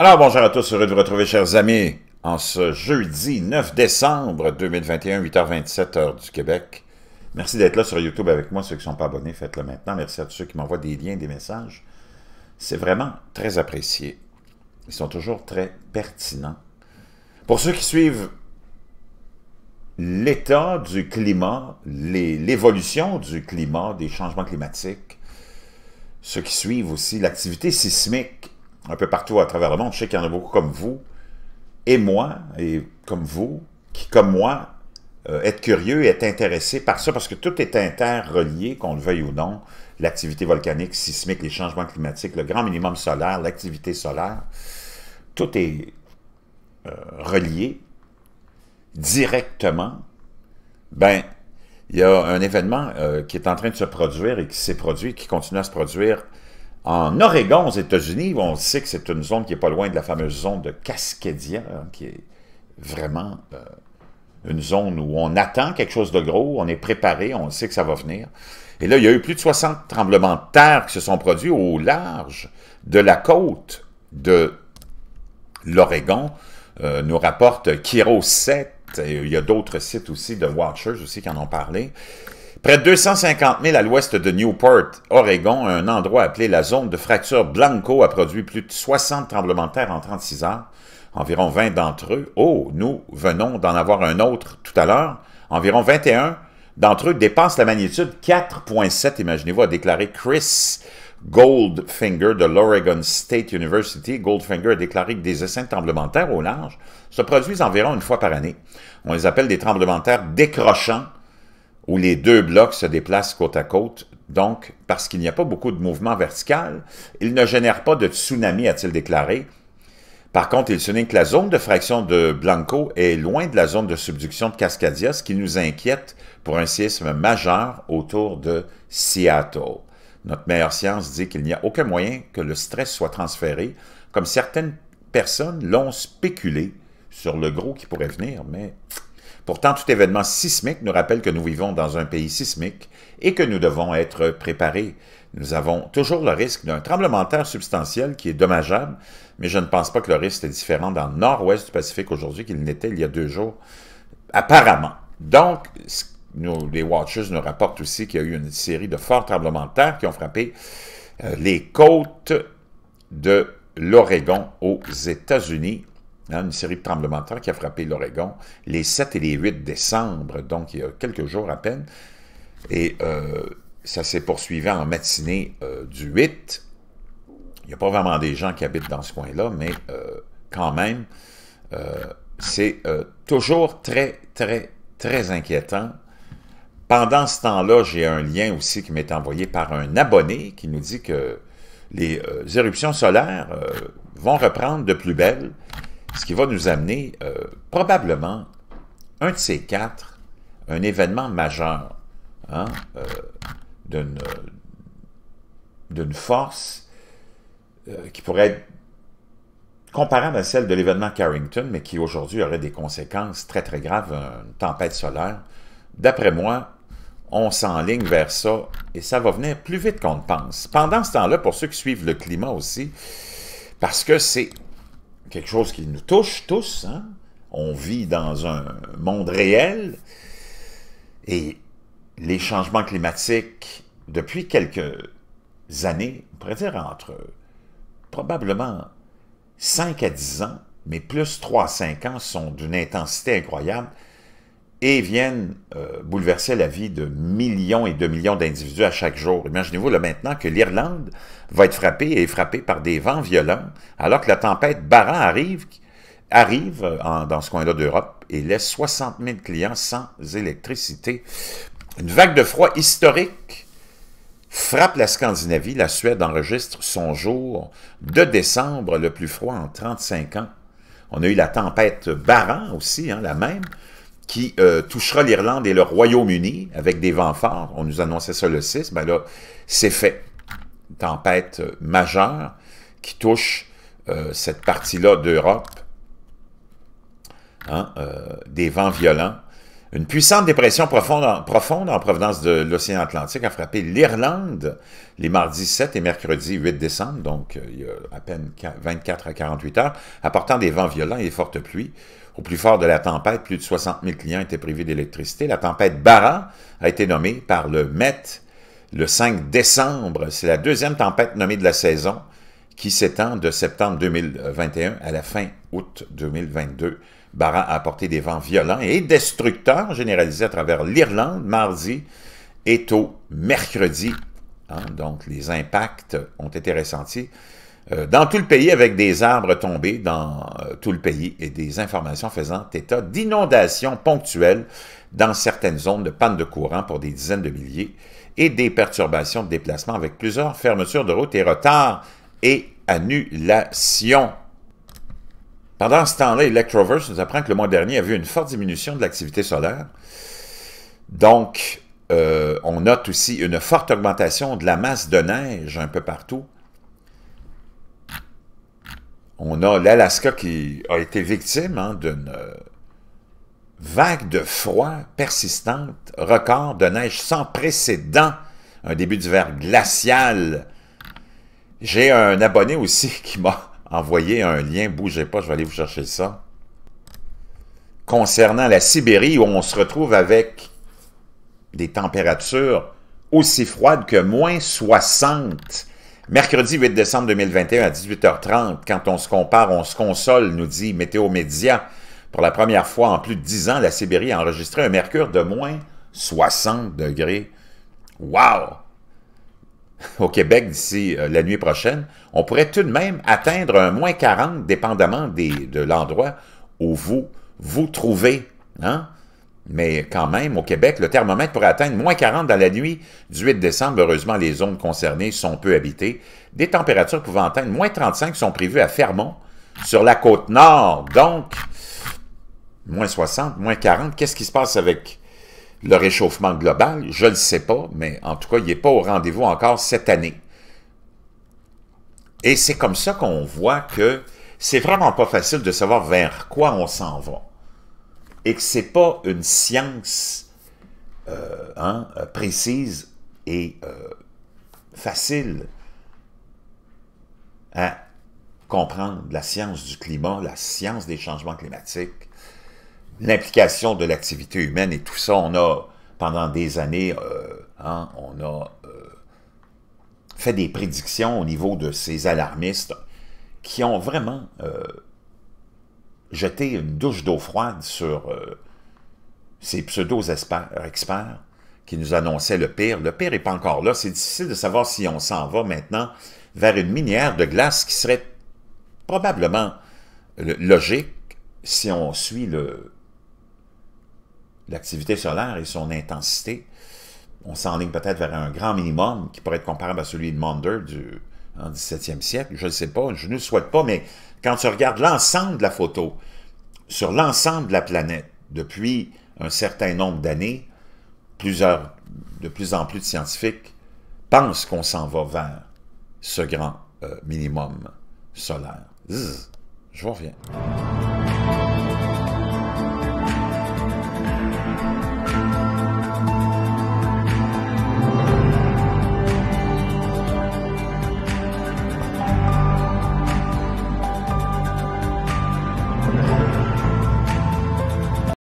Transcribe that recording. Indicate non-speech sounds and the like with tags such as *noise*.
Alors, bonjour à tous, heureux de vous retrouver, chers amis, en ce jeudi 9 décembre 2021, 8h27, heure du Québec. Merci d'être là sur YouTube avec moi. Ceux qui ne sont pas abonnés, faites-le maintenant. Merci à tous ceux qui m'envoient des liens, des messages. C'est vraiment très apprécié. Ils sont toujours très pertinents. Pour ceux qui suivent l'état du climat, l'évolution du climat, des changements climatiques, ceux qui suivent aussi l'activité sismique un peu partout à travers le monde. Je sais qu'il y en a beaucoup comme vous et moi, et comme vous, qui, comme moi, euh, êtes être curieux et être intéressé par ça, parce que tout est interrelié, qu'on le veuille ou non, l'activité volcanique, sismique, les changements climatiques, le grand minimum solaire, l'activité solaire, tout est euh, relié directement. Ben, il y a un événement euh, qui est en train de se produire et qui s'est produit, qui continue à se produire en Oregon, aux États-Unis, on sait que c'est une zone qui n'est pas loin de la fameuse zone de Cascadia, hein, qui est vraiment euh, une zone où on attend quelque chose de gros, on est préparé, on sait que ça va venir. Et là, il y a eu plus de 60 tremblements de terre qui se sont produits au large de la côte de l'Oregon, euh, nous rapporte Kiro 7, et il y a d'autres sites aussi de Watchers aussi qui en ont parlé. Près de 250 000 à l'ouest de Newport, Oregon, un endroit appelé la zone de fracture Blanco a produit plus de 60 tremblements de terre en 36 heures, environ 20 d'entre eux. Oh, nous venons d'en avoir un autre tout à l'heure. Environ 21 d'entre eux dépassent la magnitude 4.7, imaginez-vous, a déclaré Chris Goldfinger de l'Oregon State University. Goldfinger a déclaré que des essais de tremblements au large se produisent environ une fois par année. On les appelle des tremblements terre décrochants où les deux blocs se déplacent côte à côte. Donc, parce qu'il n'y a pas beaucoup de mouvement vertical, il ne génère pas de tsunami, a-t-il déclaré. Par contre, il souligne que la zone de fraction de Blanco est loin de la zone de subduction de Cascadia, ce qui nous inquiète pour un séisme majeur autour de Seattle. Notre meilleure science dit qu'il n'y a aucun moyen que le stress soit transféré, comme certaines personnes l'ont spéculé sur le gros qui pourrait venir, mais Pourtant, tout événement sismique nous rappelle que nous vivons dans un pays sismique et que nous devons être préparés. Nous avons toujours le risque d'un tremblement de terre substantiel qui est dommageable, mais je ne pense pas que le risque est différent dans le nord-ouest du Pacifique aujourd'hui qu'il n'était il y a deux jours, apparemment. Donc, les Watchers nous rapportent aussi qu'il y a eu une série de forts tremblements de terre qui ont frappé euh, les côtes de l'Oregon aux États-Unis. Hein, une série de tremblements de terre qui a frappé l'Oregon les 7 et les 8 décembre, donc il y a quelques jours à peine. Et euh, ça s'est poursuivi en matinée euh, du 8. Il n'y a pas vraiment des gens qui habitent dans ce coin-là, mais euh, quand même, c'est toujours très, très, très inquiétant. Pendant ce temps-là, j'ai un lien aussi qui m'est envoyé par un abonné qui nous dit que les éruptions solaires vont reprendre de plus belle. Ce qui va nous amener euh, probablement un de ces quatre, un événement majeur hein, euh, euh, d'une force qui pourrait être comparable à celle de l'événement Carrington, mais qui aujourd'hui aurait des conséquences très très graves, une tempête solaire. D'après moi, on s'enligne vers ça et ça va venir plus vite qu'on ne pense. Pendant ce temps-là, pour ceux qui suivent le climat aussi, parce que c'est quelque chose qui nous touche tous. Hein. On vit dans un monde réel et les changements climatiques, depuis quelques années, on pourrait dire entre probablement 5 à 10 ans, mais plus 3 à 5 ans, sont d'une intensité incroyable et viennent euh, bouleverser la vie de millions et de millions d'individus à chaque jour. Imaginez-vous là maintenant que l'Irlande va être frappée et frappée par des vents violents, alors que la tempête Baran arrive, arrive euh, dans ce coin-là d'Europe et laisse 60 000 clients sans électricité. Une vague de froid historique frappe la Scandinavie. La Suède enregistre son jour de décembre le plus froid en 35 ans. On a eu la tempête baran aussi, hein, la même qui euh, touchera l'Irlande et le Royaume-Uni avec des vents forts. On nous annonçait ça le 6, ben là, c'est fait. Tempête euh, majeure qui touche euh, cette partie-là d'Europe. Hein, des vents violents. Une puissante dépression profonde en, profonde en provenance de l'océan Atlantique a frappé l'Irlande les mardis 7 et mercredi 8 décembre, donc il y a à peine 24 à 48 heures, apportant des vents violents et des fortes pluies au plus fort de la tempête, plus de 60 000 clients étaient privés d'électricité. La tempête Barra a été nommée par le Met le 5 décembre. C'est la deuxième tempête nommée de la saison qui s'étend de septembre 2021 à la fin août 2022. Barra a apporté des vents violents et destructeurs généralisés à travers l'Irlande mardi et au mercredi. Hein, donc, les impacts ont été ressentis euh, dans tout le pays avec des arbres tombés dans euh, tout le pays et des informations faisant état d'inondations ponctuelles dans certaines zones de panne de courant pour des dizaines de milliers et des perturbations de déplacement avec plusieurs fermetures de routes et retards et annulations. Pendant ce temps-là, Electroverse nous apprend que le mois dernier a vu une forte diminution de l'activité solaire. Donc, euh, on note aussi une forte augmentation de la masse de neige un peu partout on a l'Alaska qui a été victime hein, d'une euh, vague de froid persistante, record de neige sans précédent, un début d'hiver glacial. J'ai un abonné aussi *laughs* qui m'a envoyé un lien, bougez pas, je vais aller vous chercher ça, concernant la Sibérie où on se retrouve avec des températures aussi froides que moins 60 Mercredi 8 décembre 2021 à 18h30, quand on se compare, on se console, nous dit Météo Média. Pour la première fois en plus de 10 ans, la Sibérie a enregistré un mercure de moins 60 degrés. Wow! *laughs* Au Québec, d'ici euh, la nuit prochaine, on pourrait tout de même atteindre un moins 40, dépendamment des, de l'endroit où vous vous trouvez. Hein? Mais quand même, au Québec, le thermomètre pourrait atteindre moins 40 dans la nuit du 8 décembre. Heureusement, les zones concernées sont peu habitées. Des températures pouvant atteindre moins 35 sont prévues à Fermont, sur la côte nord. Donc, moins 60, moins 40. Qu'est-ce qui se passe avec le réchauffement global? Je ne sais pas, mais en tout cas, il n'est pas au rendez-vous encore cette année. Et c'est comme ça qu'on voit que c'est vraiment pas facile de savoir vers quoi on s'en va et que ce n'est pas une science euh, hein, euh, précise et euh, facile à comprendre, la science du climat, la science des changements climatiques, l'implication de l'activité humaine et tout ça, on a, pendant des années, hein, on a fait des prédictions au niveau de ces alarmistes qui ont vraiment jeter une douche d'eau froide sur euh, ces pseudo-experts qui nous annonçaient le pire. Le pire n'est pas encore là. C'est difficile de savoir si on s'en va maintenant vers une minière de glace qui serait probablement logique si on suit l'activité solaire et son intensité. On ligne peut-être vers un grand minimum qui pourrait être comparable à celui de Maunder du en 17e siècle, je ne sais pas, je ne le souhaite pas, mais quand tu regardes l'ensemble de la photo, sur l'ensemble de la planète, depuis un certain nombre d'années, plusieurs, de plus en plus de scientifiques pensent qu'on s'en va vers ce grand euh, minimum solaire. je reviens.